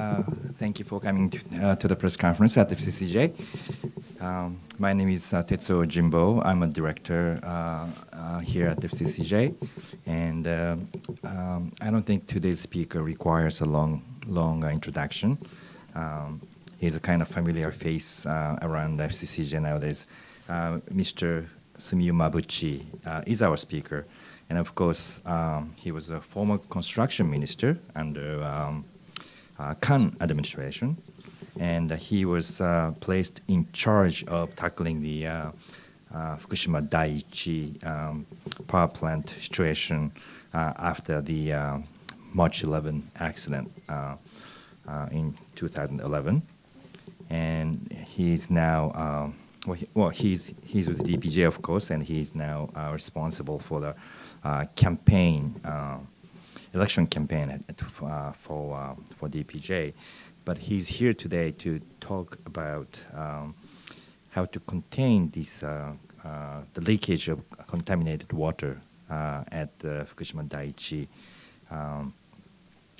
Uh, thank you for coming to, uh, to, the press conference at FCCJ. Um, my name is uh, Tetsuo Jimbo. I'm a director uh, uh, here at FCCJ, and um, I don't think today's speaker requires a long, long introduction. Um, he's a kind of familiar face around FCCJ nowadays. Mr. Sumiyu Mabuchi is our speaker, and of course, um, he was a former construction minister under um, uh, Khan administration, and uh, he was uh, placed in charge of tackling the Fukushima Daiichi um, power plant situation after the March 11 accident in 2011, and he's now well, he, well, he's he's with DPJ of course, and he's now responsible for the campaign election campaign at, uh, for uh, for DPJ, but he's here today to talk about um, how to contain this uh, uh the leakage of contaminated water uh, at the Fukushima Daiichi um,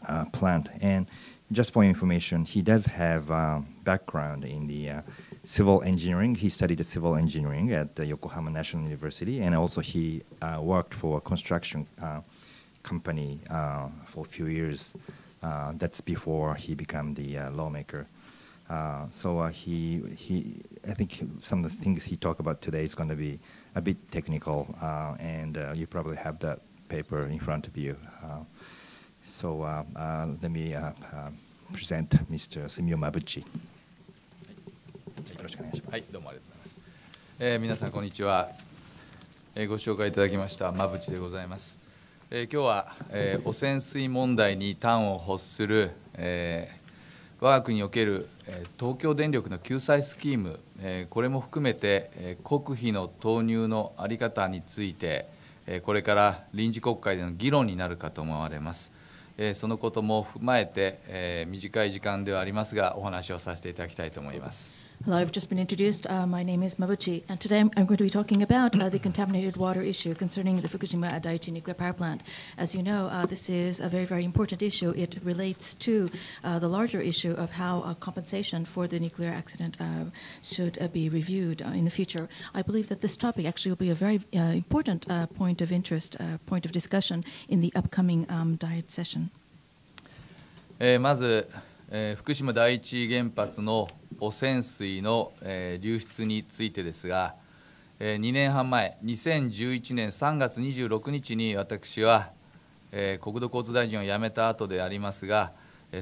uh, plant. And just for information, he does have um, background in the civil engineering. He studied civil engineering at Yokohama National University, and also he worked for a construction company uh, for a few years. Uh, that's before he became the uh, lawmaker. so he, he, I think some of the things he talked about today is going to be a bit technical, and you probably have that paper in front of you. so let me present Mr. Sumio Mabuchi. よろしくお願いします。はい、どうもありがとうございます。えー、皆さんこんにちは、えー、ご紹介いただきました馬淵でございます、え今日は、えー、汚染水問題に端を発する、えー、我が国における、えー、東京電力の救済スキーム、えー、これも含めて、えー、国費の投入の在り方について、えー、これから臨時国会での議論になるかと思われます。えー、そのことも踏まえて、えー、短い時間ではありますがお話をさせていただきたいと思います。Hello, I've just been introduced. Uh, my name is Mabuchi, and today I'm, I'm going to be talking about uh, the contaminated water issue concerning the Fukushima Daiichi nuclear power plant. As you know, uh, this is a very, very important issue. It relates to uh, the larger issue of how uh, compensation for the nuclear accident uh, should be reviewed in the future. I believe that this topic actually will be a very important point of interest, point of discussion in the upcoming um, Diet session. Eh, まず、えー、福島第一原発の汚染水の流出についてですが、2年半前、2011年3月26日に私は国土交通大臣を辞めた後でありますが、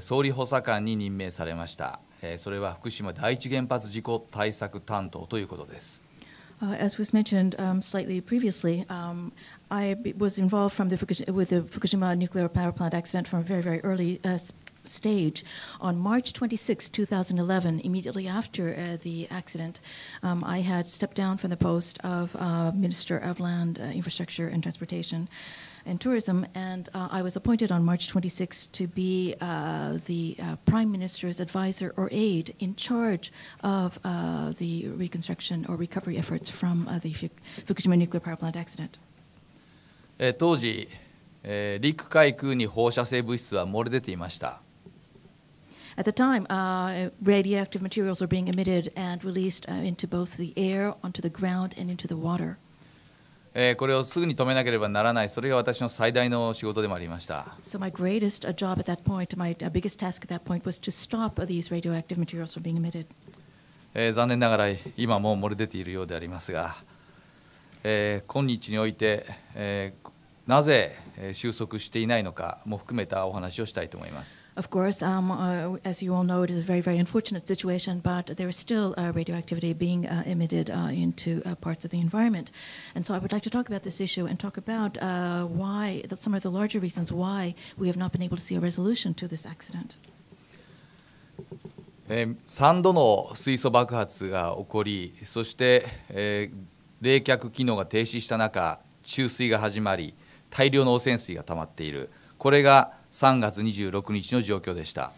総理補佐官に任命されました。それは福島第一原発事故対策担当ということです。Uh, as was mentioned um, slightly previously, um, I was involved from the Fukushima, with the Fukushima nuclear power plant accident from a very, very early uh, stage. On March 26, 2011, immediately after uh, the accident, um, I had stepped down from the post of uh, Minister of Land, uh, Infrastructure and Transportation and tourism, and uh, I was appointed on March 26 to be uh, the uh, prime minister's advisor or aide in charge of uh, the reconstruction or recovery efforts from uh, the Fukushima nuclear power plant accident. 当時、陸海空に放射性物質は漏れ出ていました。At the time, uh, radioactive materials are being emitted and released uh, into both the air, onto the ground, and into the water. えー、これをすぐに止めなければならない、それが私の最大の仕事でもありました。So point, point え残念ながら今も漏れ出ているようでありますが、えー、今日において、えーなぜ収束していないのかも含めたお話をしたいと思います。Of course,、um, uh, as you all know, it is a very, very unfortunate situation, but there is still uh, radioactivity being uh, emitted uh, into uh, parts of the environment. And so I would like to talk about this issue and talk about uh, why, some of the larger reasons why we have not been able to see a resolution to this accident. 3度の水素爆発が起こり、そして、えー、冷却機能が停止した中、注水が始まり、大量の汚染水が溜まっているこれが3月26日の状況でした。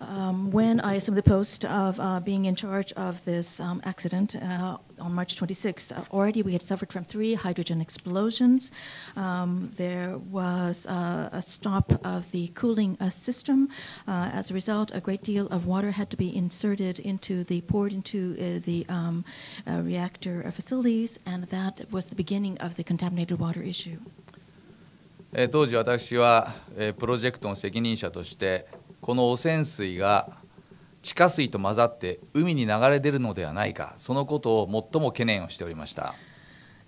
Um, when I assumed the post of uh, being in charge of this um, accident uh, on March 26, uh, already we had suffered from three hydrogen explosions. Um, there was uh, a stop of the cooling uh, system. Uh, as a result, a great deal of water had to be inserted into the poured into the um, reactor facilities, and that was the beginning of the contaminated water issue. え当時私は、えプロジェクトの責任者としてこの汚染水が地下水と混ざって海に流れ出るのではないかそのことを最も懸念をしておりました。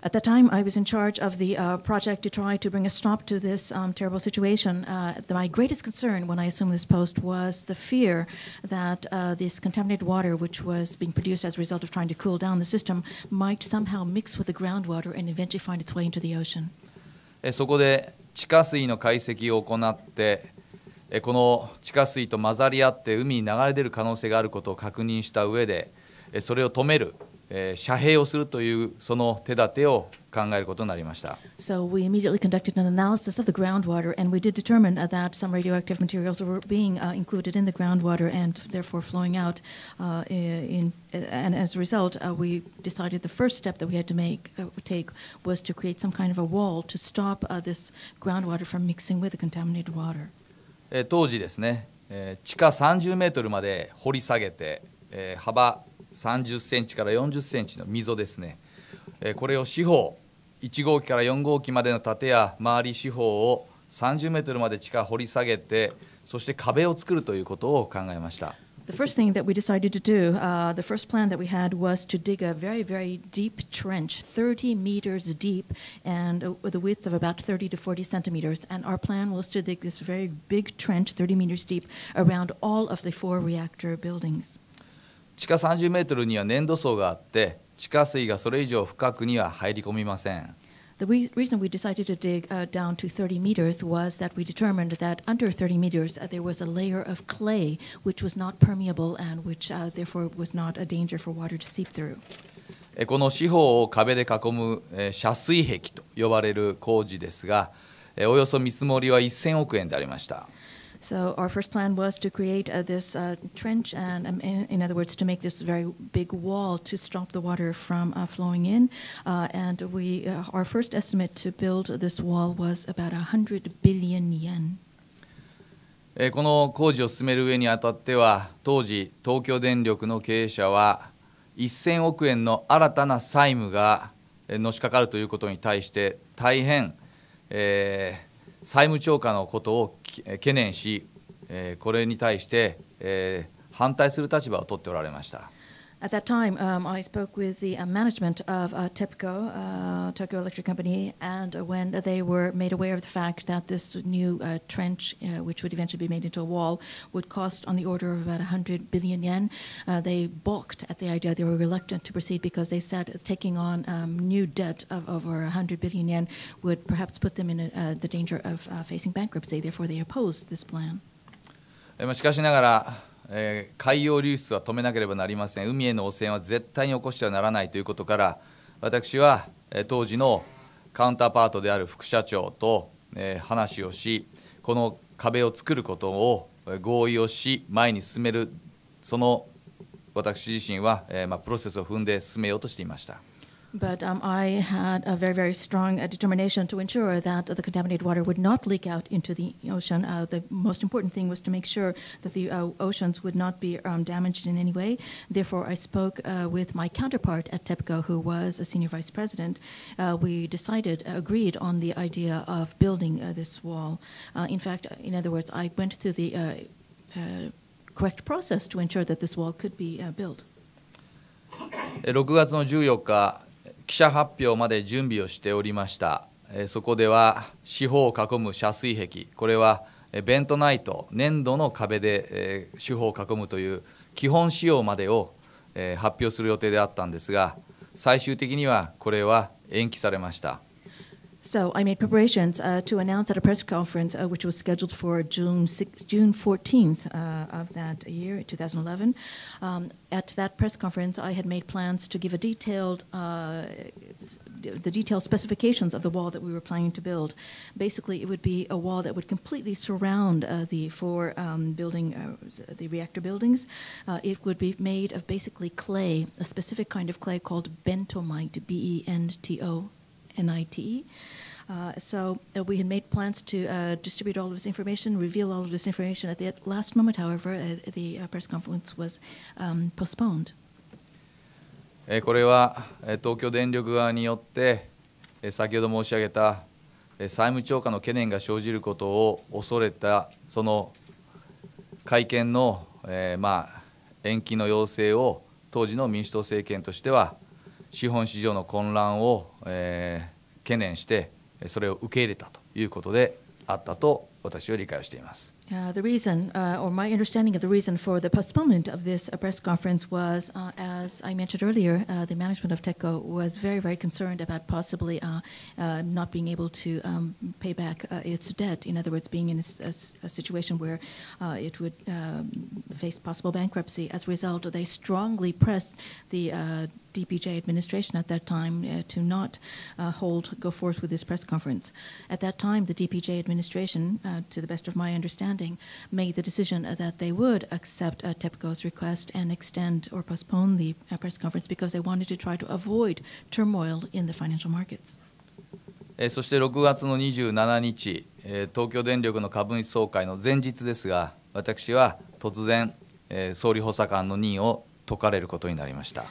At that time, I was in charge of the uh, project to try to bring a stop to this um, terrible situation. Uh, the, my greatest concern when I assumed this post was the fear that uh, this contaminated water, which was being produced as a result of trying to cool down the system, might somehow mix with the groundwater and eventually find its way into the ocean. そこで地下水の解析を行ってこの地下水と混ざり合って海に流れ出る可能性があることを確認した上でそれを止める遮蔽をするというその手立てを考えることになりました。So、an and we did determine 当時ですね、地下30メートルまで掘り下げて、幅30センチから40センチの溝ですね、えこれを四方1号機から4号機までの建や周り四方を30メートルまで地下掘り下げてそして壁を作るということを考えました。The first thing that we decided to do, uh, the first plan that we had was to dig a very, very deep trench, 30 meters deep, and uh, with a width of about 30 to 40 centimeters. And our plan was to dig this very big trench, 30 meters deep, around all of the four reactor buildings. 地下30メートルには粘土層があって地下水がそれ以上深くには入り込みません。The reason we decided to dig uh, down to 30 meters was that we determined that under 30 meters uh, there was a layer of clay which was not permeable and which uh, therefore was not a danger for water to seep through. この四方を壁で囲む遮水壁と呼ばれる工事ですが、およそ見積もりは1000億円でありました。So our first plan was to create uh, this uh, trench, and um, in, in, other words, to make this very big wall to stop the water from uh, flowing in. and we, our first estimate to build this wall was about 100 billion yen. この工事を進める上にあたっては当時東京電力の経営者は1000億円の新たな債務がのしかかるということに対して大変、えー、債務超過のことを懸念し、これに対して反対する立場を取っておられました。At that time, um, I spoke with the uh, management of uh, TEPCO, uh, Tokyo Electric Company, and when they were made aware of the fact that this new uh, trench, uh, which would eventually be made into a wall, would cost on the order of about 100 billion yen, uh, they balked at the idea. They were reluctant to proceed because they said taking on um, new debt of over 100 billion yen would perhaps put them in a, the danger of facing bankruptcy. Therefore, they opposed this plan. しかしながらえー、海洋流出は止めなければなりません海への汚染は絶対に起こしてはならないということから私は、えー、当時のカウンターパートである副社長と、えー、話をしこの壁を作ることを合意をし前に進めるその私自身は、えまあ、プロセスを踏んで進めようとしていました。But um, I had a very, very strong uh, determination to ensure that uh, the contaminated water would not leak out into the ocean. Uh, the most important thing was to make sure that the uh, oceans would not be um, damaged in any way. Therefore, I spoke uh, with my counterpart at TEPCO, who was a senior vice president. Uh, we decided, agreed on the idea of building this wall. in fact, in other words, I went through the correct process to ensure that this wall could be built. Eh, 14日記者発表まで準備をしておりました。そこでは四方を囲む遮水壁、これはベントナイト、粘土の壁で四方を囲むという基本仕様までを発表する予定であったんですが、最終的にはこれは延期されました。So I made preparations uh, to announce at a press conference, uh, which was scheduled for June 6, June 14th uh, of that year, 2011. Um, at that press conference, I had made plans to give a detailed uh, the detailed specifications of the wall that we were planning to build. Basically, it would be a wall that would completely surround uh, the four um, building, uh, the reactor buildings. Uh, it would be made of basically clay, a specific kind of clay called bentomite, B-E-N-T-O NIT. Uh, so uh, we had made plans to uh, distribute all of this information, reveal all of this information. At the last moment, however, the press conference was um, postponed. これは東京電力側によって先ほど申し上げた債務超過の懸念が生じることを恐れたその会見の、えー、まあ延期の要請を当時の民主党政権としては資本市場の混乱を、えー、懸念してそれを受け入れたということであったと私は理解をしています。Uh, the reason, uh, or my understanding of the reason for the postponement of this uh, press conference was, uh, as I mentioned earlier, uh, the management of TECO was very, very concerned about possibly not being able to um, pay back its debt. In other words, being in a, a, a situation where it would um, face possible bankruptcy. As a result, they strongly pressed the DPJ administration at that time uh, to not uh, hold, go forth with this press conference. At that time, the DPJ administration, uh, to the best of my understanding, understanding, made the decision that they would accept uh, TEPCO's request and extend or postpone the uh, press conference because they wanted to try to avoid turmoil in the financial markets. そして6月の27日、東京電力の株主総会の前日ですが、私は突然、総理補佐官の任を解かれることになりました。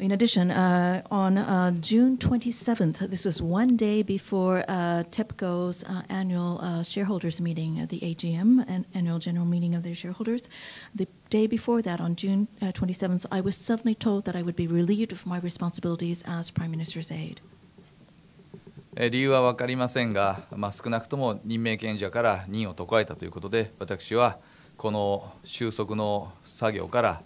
In addition, uh, on uh, June 27th, this was one day before uh, TEPCO's uh, annual uh, shareholders meeting, uh, the AGM, an annual general meeting of their shareholders. The day before that, on June 27th, I was suddenly told that I would be relieved of my responsibilities as Prime Minister's aide. 理由は分かりませんが、まあ、少なくとも任命権者から任を解かれたということで、私はこの収束の作業から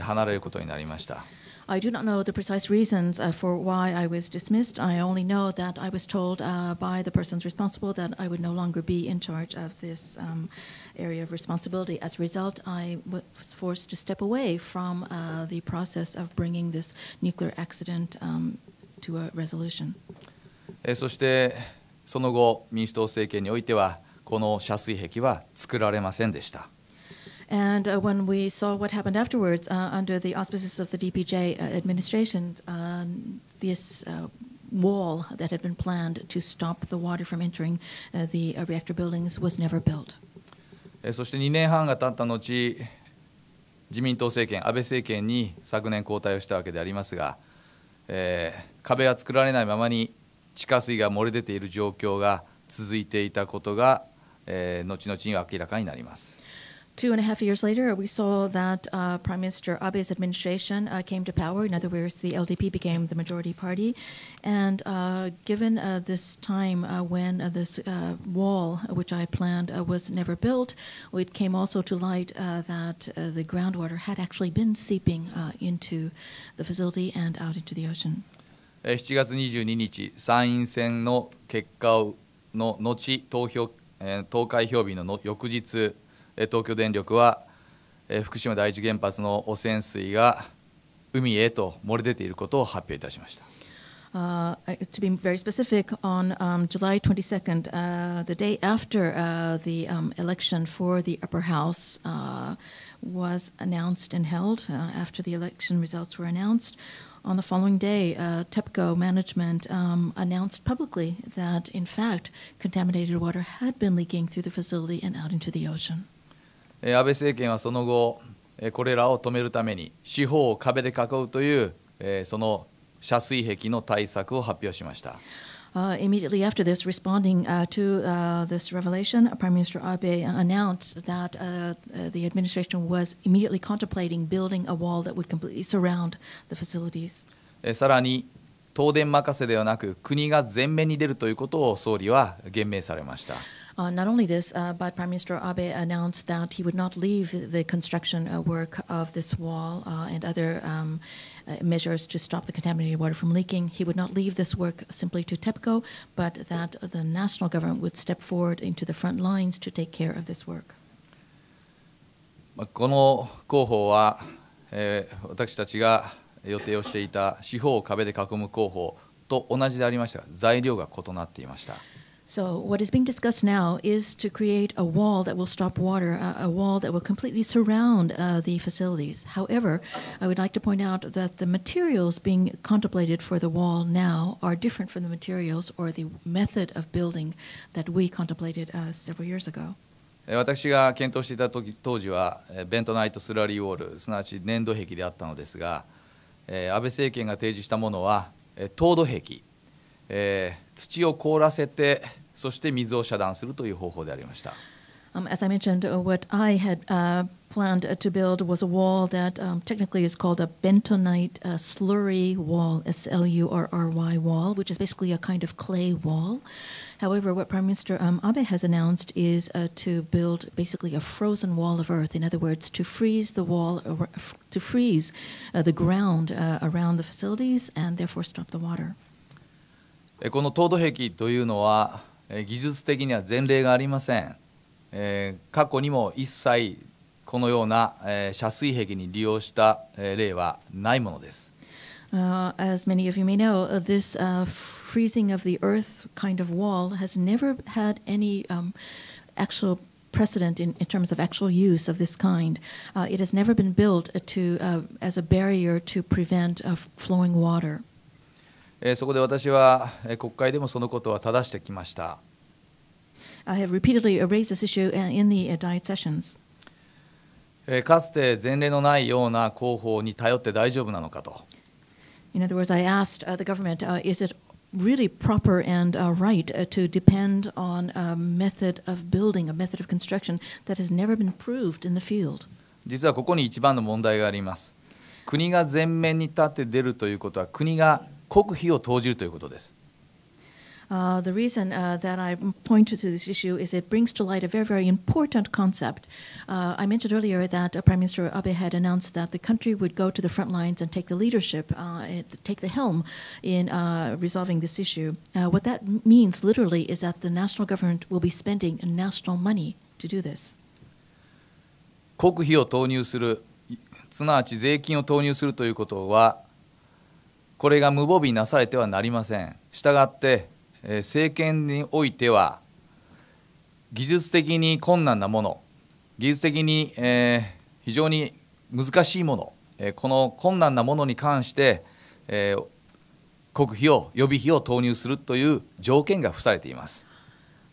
離れることになりました。I do not know the precise reasons uh, for why I was dismissed. I only know that I was told uh, by the persons responsible that I would no longer be in charge of this um, area of responsibility. As a result, I was forced to step away from uh, the process of bringing this nuclear accident um, to a resolution. そしてその後民主党政権においてはこの遮水壁は作られませんでした。And uh, when we saw what happened afterwards, uh, under the auspices of the DPJ administration, this wall that had been planned to stop the water from entering the reactor buildings was never built. そして2年半が経った後、自民党政権、安倍政権に昨年交代をしたわけでありますが、えー、壁は作られないままに地下水が漏れ出ている状況が続いていたことが、えー、後々に明らかになります。Two and a half years later, we saw that uh, Prime Minister Abe's administration uh, came to power. In other words, the LDP became the majority party. And uh, given uh, this time uh, when uh, this wall, which I planned, was never built, it came also to light that the groundwater had actually been seeping into the facility and out into the ocean. 7月22日、参院選の結果の後、投票、えー、投開票日の翌日、eh, 東京電力は福島第一原発の汚染水が海へと漏れ出ていることを発表いたしました。Uh, to be very specific, on um, July 22nd, uh, the day after uh, the um, election for the upper house was announced and held, after the election results were announced, on the following day, TEPCO management um, announced publicly that, in fact, contaminated water had been leaking through the facility and out into the ocean. 安倍政権はその後、これらを止めるために、四方を壁で囲うという、その遮水壁の対策を発表しました。Uh, immediately after this, responding uh, to uh, this revelation, Prime Minister Abe announced that the administration was immediately contemplating building a wall that would completely surround the facilities. さらに東電任せではなく国が前面に出るということを総理は言明されました。Uh, not only this, uh, but Prime Minister Abe announced that he would not leave the construction uh, work of this wall uh, and other um, uh, measures to stop the contaminated water from leaking. He would not leave this work simply to TEPCO, but that the national government would step forward into the front lines to take care of this work. Uh, この広報は、えー、私たちが予定をしていた四方を壁で囲む広報と同じでありましたが材料が異なっていました。so what is being discussed now is to create a wall that will stop water, a, a wall that will completely surround uh, the facilities. However, I would like to point out that the materials being contemplated for the wall now are different from the materials or the method of building that we contemplated uh, several years ago. 私が検討していた時当時はベントナイトスラリーウォールすなわち粘土壁であったのですが安倍政権が提示したものは凍土壁えー、土を凍らせてそして水を遮断するという方法でありました。Um, as I mentioned, uh, what I had uh, planned uh, to build was a wall that um, technically is called a bentonite uh, slurry wall, S L U R R Y wall, which is basically a kind of clay wall. However, what Prime Minister um, Abe has announced is uh, to build basically a frozen wall of earth. In other words, to freeze the wall, uh, to freeze the ground around the facilities, and therefore stop the water. この凍土壁というのは技術的には前例がありません過去にも一切このような遮水壁に利用した例はないものです。Uh, as many of you may know, uh, this uh, freezing of the earth kind of wall has never had any um, actual precedent in, in, terms of actual use of this kind. it has never been built to, as a barrier to prevent flowing water. そこで私は国会でもそのことは正してきました。I have repeatedly raised this issue in the Diet sessions. かつて前例のないような広報に頼って大丈夫なのかと。In other words, I asked the government, is it really proper and right to depend on a method of building, a method of construction that has never been proved in the field? 実はここに一番の問題があります。国が前面に立って出るということは国が国費を投じるということです。Uh, the reason uh, that I pointed to this issue is it brings to light a very, very important concept. Uh, I mentioned earlier that uh, Prime Minister Abe had announced that the country would go to the front lines and take the leadership, uh, take the helm in uh, resolving this issue. what that means literally is that the national government will be spending national money to do this. 国費を投入する、すなわち税金を投入するということは、これが無防備なされてはなりません。したがって、え政権においては、技術的に困難なもの、技術的に、え非常に難しいもの、えこの困難なものに関して、え国費を予備費を投入するという条件が付されています。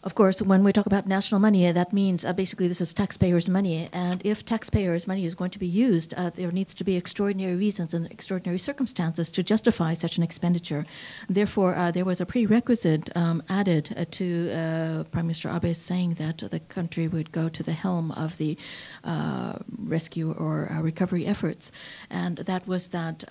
Of course, when we talk about national money, uh, that means uh, basically this is taxpayers' money. And if taxpayers' money is going to be used, uh, there needs to be extraordinary reasons and extraordinary circumstances to justify such an expenditure. Therefore, uh, there was a prerequisite um, added uh, to uh, Prime Minister Abe saying that the country would go to the helm of the rescue or recovery efforts. And that was that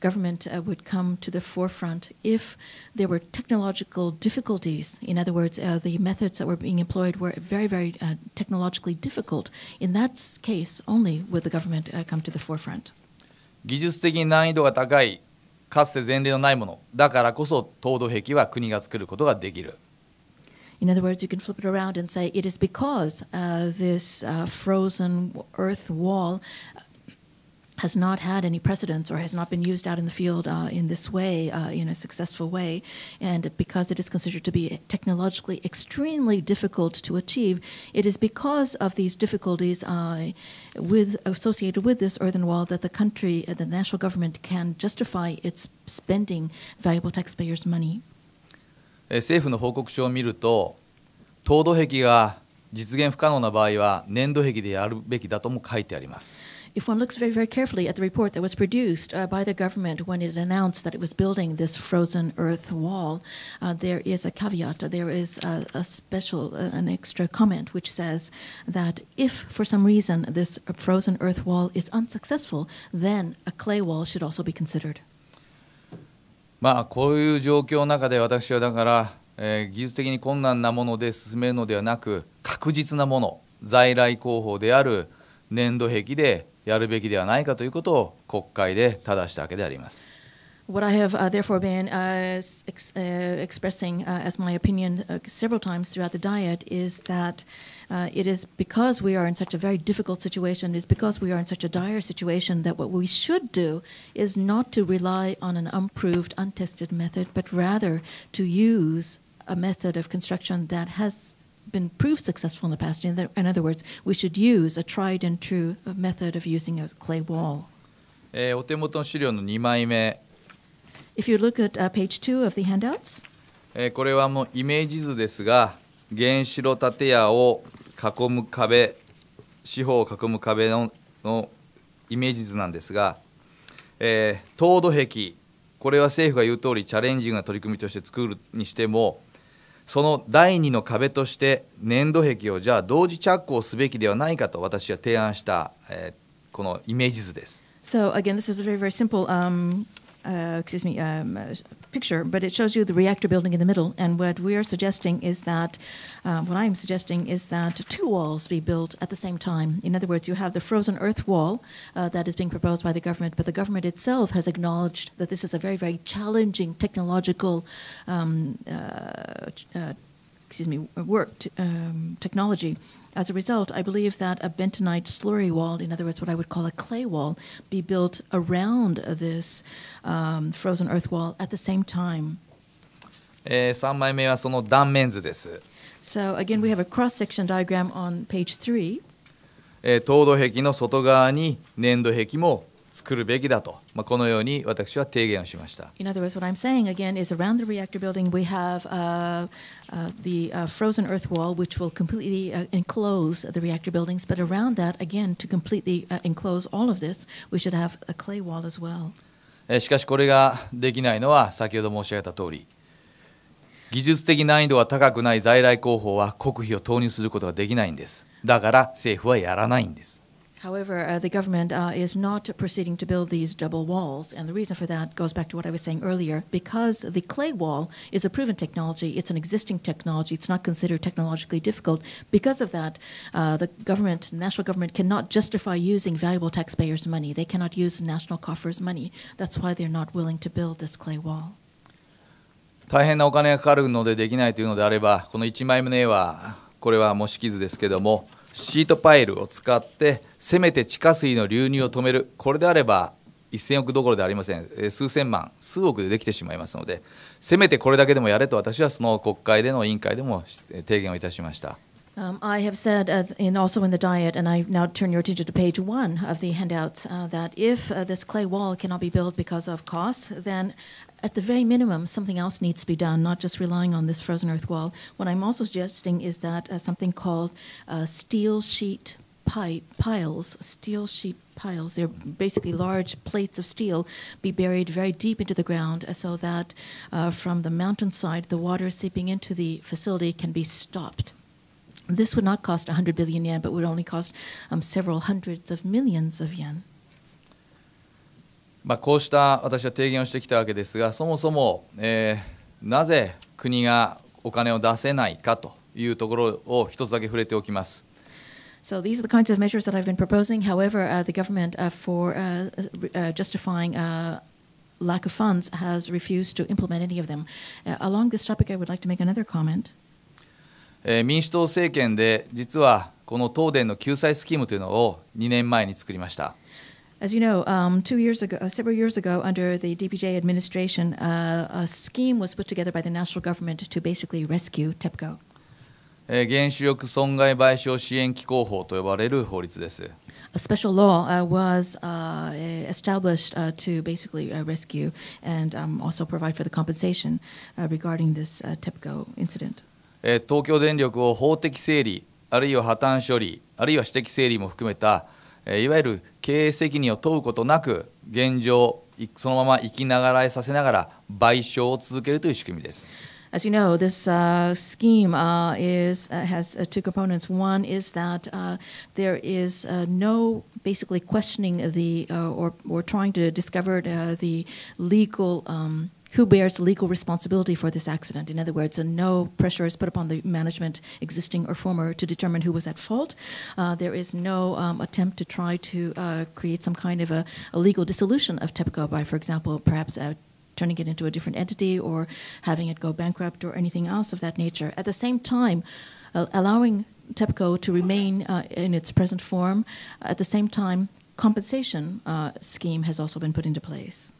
government uh, would come to the forefront if there were technological difficulties. In other words, uh, the methods that were being employed were very, very uh, technologically difficult. In that case, only would the government uh, come to the forefront. 技術的に難易度が高い、かつて前例のないもの、だからこそ凍土壁は国が作ることができる。In other words, you can flip it around and say it is because uh, this uh, frozen earth wall has not had any precedence or has not been used out in the field uh, in this way, uh, in a successful way. And because it is considered to be technologically extremely difficult to achieve, it is because of these difficulties uh, with associated with this earthen wall that the country, uh, the national government, can justify its spending valuable taxpayers' money. 政府の報告書を見ると、凍土壁が実現不可能な場合は、粘土壁でやるべきだとも書いてあります。if one looks very, very carefully at the report that was produced uh, by the government when it announced that it was building this frozen earth wall, uh, there is a caveat, there is a, a special, uh, an extra comment which says that if for some reason this frozen earth wall is unsuccessful, then a clay wall should also be considered. まあこういう状況の中で私はだから、えー、技術的に困難なもので進めるのではなく確実なもの在来工法である粘土壁でやるべきではないかということを国会で正したわけであります。What I have uh, therefore been uh, ex uh, expressing uh, as my opinion uh, several times throughout the diet is that uh, it is because we are in such a very difficult situation, it is because we are in such a dire situation that what we should do is not to rely on an unproved, untested method, but rather to use a method of construction that has been proved successful in the past. In, the, in other words, we should use a tried and true method of using a clay wall. えお手元の資料の2枚目。If you look at、page w of the handouts, えこれはもうイメージ図ですが、原子炉建屋を囲む壁、四方を囲む壁ののイメージ図なんですが、えー、凍土壁、これは政府が言う通りチャレンジングな取り組みとして作るにしても、その第二の壁として粘土壁をじゃあ同時着工すべきではないかと私は提案した、えー、このイメージ図です。So again, this is a very, very simple, um, uh, excuse me, um, picture, but it shows you the reactor building in the middle. And what we are suggesting is that, uh, what I'm suggesting is that two walls be built at the same time. In other words, you have the frozen earth wall uh, that is being proposed by the government, but the government itself has acknowledged that this is a very, very challenging technological. Um, uh, uh, excuse me, work um, technology as a result, I believe that a bentonite slurry wall, in other words, what I would call a clay wall, be built around this um, frozen earth wall at the same time. Eh, so again, we have a cross-section diagram on page 3. えー、凍土壁の外側に粘土壁も eh, 作るべきだと、まあ、このように私は提言をしました。In other words, what I'm saying again is around the reactor building we have、uh, uh, the uh, frozen earth wall which will completely uh, enclose the reactor buildings, but around that, again, to completely uh, enclose all of this, we should have a clay wall as well. しかしこれができないのは先ほど申し上げた通り、技術的難易度が高くない在来工法は国費を投入することができないんです。だから政府はやらないんです。However, uh, the government uh, is not proceeding to build these double walls, and the reason for that goes back to what I was saying earlier. Because the clay wall is a proven technology, it's an existing technology, it's not considered technologically difficult. Because of that, uh, the government, national government, cannot justify using valuable taxpayers' money. They cannot use national coffers' money. That's why they're not willing to build this clay wall. 大変なお金かかかるのててきないというのてあれはこのシートパイルを使ってせめて地下水の流入を止めるこれであれば1000億どころではありません数千万数億でできてしまいますのでせめてこれだけでもやれと私はその国会での委員会でも提言をいたしました。Um, I have said, uh, a n also in the diet, and I now turn your attention to page one of the handouts, uh, that if uh, this clay wall cannot be built because of cost, then at the very minimum, something else needs to be done, not just relying on this frozen earth wall. What I'm also suggesting is that uh, something called uh, steel sheet pipe, piles, steel sheet piles, they're basically large plates of steel, be buried very deep into the ground uh, so that uh, from the mountainside, the water seeping into the facility can be stopped. This would not cost 100 billion yen, but would only cost um, several hundreds of millions of yen. まあ、こうした私は提言をしてきたわけですが、そもそも、えー、なぜ国がお金を出せないかというところを一つだけ触れておきます。So these are the kinds of measures that I've been proposing. However, uh, the government, uh, for uh, uh, justifying uh, lack of funds, has refused to implement any of them. Uh, along this topic, I would like to make another comment. 民主党政権で実はこの東電の救済スキームというのを2年前に作りました。As you know, um, two years ago, uh, several years ago, under the DPJ administration, uh, a scheme was put together by the national government to basically rescue TEPCO. 原子力損害賠償支援機構法と呼ばれる法律です。A special law uh, was uh, eh, established to basically rescue and um, also provide for the compensation regarding this uh, TEPCO incident. 東京電力を法的整理、あるいは破綻処理、あるいは私的整理も含めたいわゆる経営責任を問うことなく現状そのまま生きながらえさせながら賠償を続けるという仕組みです。As you know, this uh, scheme uh, is, uh, has uh, two components. One is that uh, there is uh, no basically questioning the or, or trying to discover the legal um, who bears legal responsibility for this accident? In other words, no pressure is put upon the management, existing or former, to determine who was at fault. Uh, there is no um, attempt to try to uh, create some kind of a, a, legal dissolution of TEPCO by, for example, perhaps uh, turning it into a different entity or having it go bankrupt or anything else of that nature. At the same time, uh, allowing TEPCO to remain uh, in its present form, at the same time, compensation scheme has also been put into place.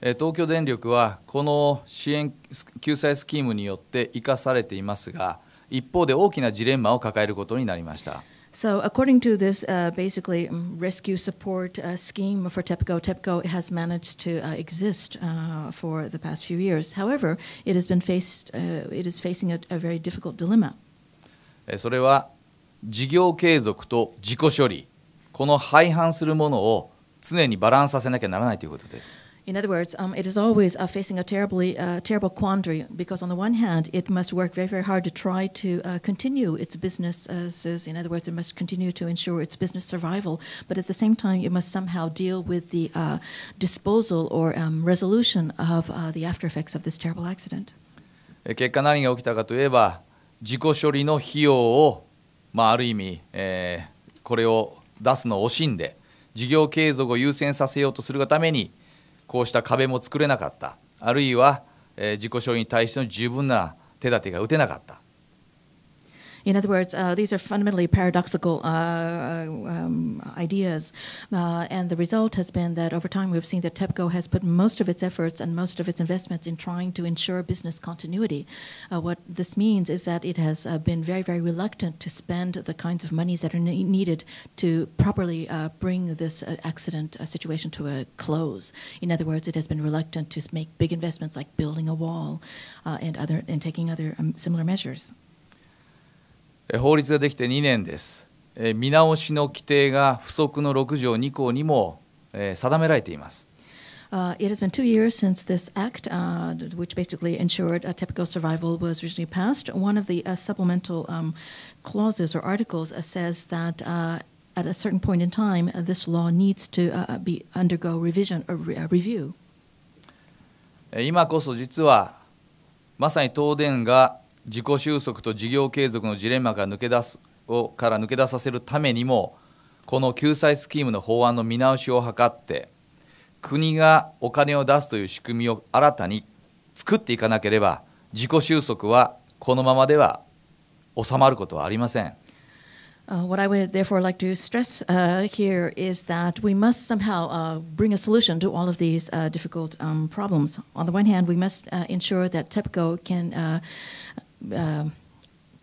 東京電力はこの支援救済スキームによって生かされていますが一方で大きなジレンマを抱えることになりました。So, according to this uh, basically rescue support uh, scheme for TEPCO, TEPCO has managed to uh, exist for the past few years. However, it has been faced, it is facing a, a very difficult dilemma. それは事業継続と自己処理、この廃反するものを常にバランスさせなきゃならないということです。In other words, um, it is always uh, facing a terribly uh, terrible quandary because on the one hand, it must work very very hard to try to uh, continue its businesses. In other words, it must continue to ensure its business survival, but at the same time, it must somehow deal with the uh, disposal or um, resolution of uh, the after effects of this terrible accident. 結果何が起きたかといえば自己処理の費用を、まあ、ある意味、えー、これを出すのを惜しんで事業継続を優先させようとするがためにこうした壁も作れなかったあるいは自己承認に対しての十分な手立てが打てなかった In other words, uh, these are fundamentally paradoxical uh, uh um, ideas. Uh, and the result has been that over time we've seen that TEPCO has put most of its efforts and most of its investments in trying to ensure business continuity. Uh, what this means is that it has been very, very reluctant to spend the kinds of monies that are ne needed to properly bring this accident situation to a close. In other words, it has been reluctant to make big investments like building a wall uh, and other and taking other um, similar measures. 法律ができて2年です見直しの規定が不足の6条2項にも定められています。Uh, it has been two years since this act, uh, which basically ensured uh, typical survival, was originally passed. One of the uh, supplemental um, clauses or articles uh, says that. Uh, at a certain point in time, uh, this law needs to uh, be undergo revision or re uh, review. 今こそ実はまさに東電が自己収束と事業継続のジレンマが抜け出すをから抜け出させるためにもこの救済スキームの法案の見直しを図って国がお金を出すという仕組みを新たに作っていかなければ自己収束はこのままでは収まることはありません。Uh, what I would therefore like to stress uh, here is that we must somehow uh, bring a solution to all of these difficult um, problems. On the one hand, we must ensure that TEPCO can uh,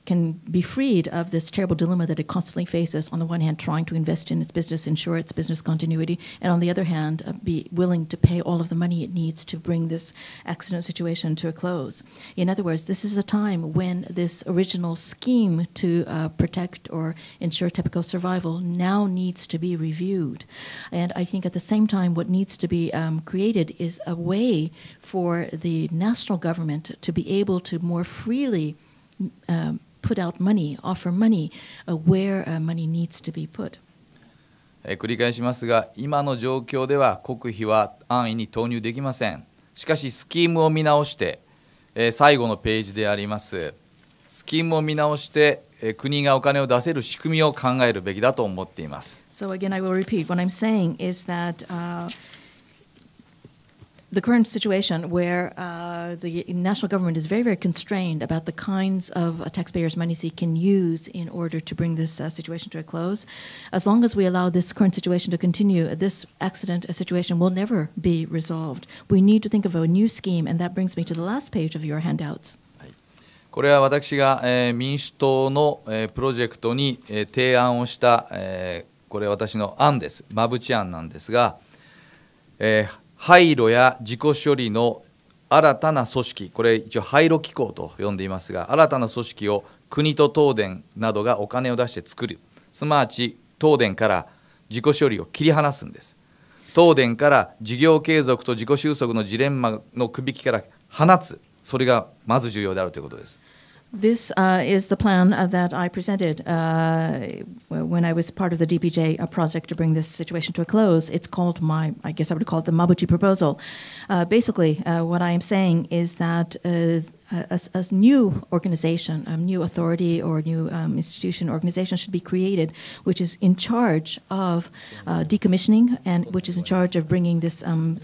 can be freed of this terrible dilemma that it constantly faces on the one hand trying to invest in its business ensure its business continuity and on the other hand uh, be willing to pay all of the money it needs to bring this accident situation to a close in other words this is a time when this original scheme to uh, protect or ensure typical survival now needs to be reviewed and i think at the same time what needs to be um, created is a way for the national government to be able to more freely um, put out money, offer money where money needs to be put. 繰り返しますが、今の状況では国費は安易に投入できません。しかし、スキームを見直して、最後のページであります、スキームを見直して、国がお金を出せる仕組みを考えるべきだと思っています。So again, I will repeat what I'm saying is that、uh the current situation where uh, the national government is very, very constrained about the kinds of uh, taxpayers' money they can use in order to bring this uh, situation to a close. As long as we allow this current situation to continue, this accident uh, situation will never be resolved. We need to think of a new scheme, and that brings me to the last page of your handouts. これは私が、えー、民主党の、えー、プロジェクトに、えー、提案をした、えー、これ私の案です、馬淵案なんですが、えー、廃炉や事故処理の新たな組織、これ一応廃炉機構と呼んでいますが、新たな組織を国と東電などがお金を出して作る、すなわち東電から自己処理を切り離すんです。東電から事業継続と自己収束のジレンマの首引きから放つ、それがまず重要であるということです。This uh, is the plan uh, that I presented uh, when I was part of the DPJ uh, project to bring this situation to a close. It's called my, I guess I would call it the Mabuchi proposal. Uh, basically, uh, what I am saying is that a, a, new organization, a new authority or new um, institution organization should be created, which is in charge of decommissioning and which is in charge of bringing this um,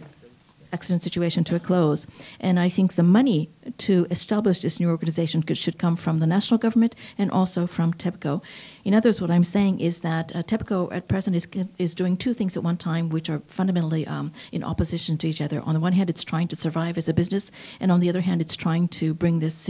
accident situation to a close. And I think the money to establish this new organization could, should come from the national government and also from TEPCO. In other words, what I'm saying is that uh, TEPCO at present is, is doing two things at one time, which are fundamentally um, in opposition to each other. On the one hand, it's trying to survive as a business, and on the other hand, it's trying to bring this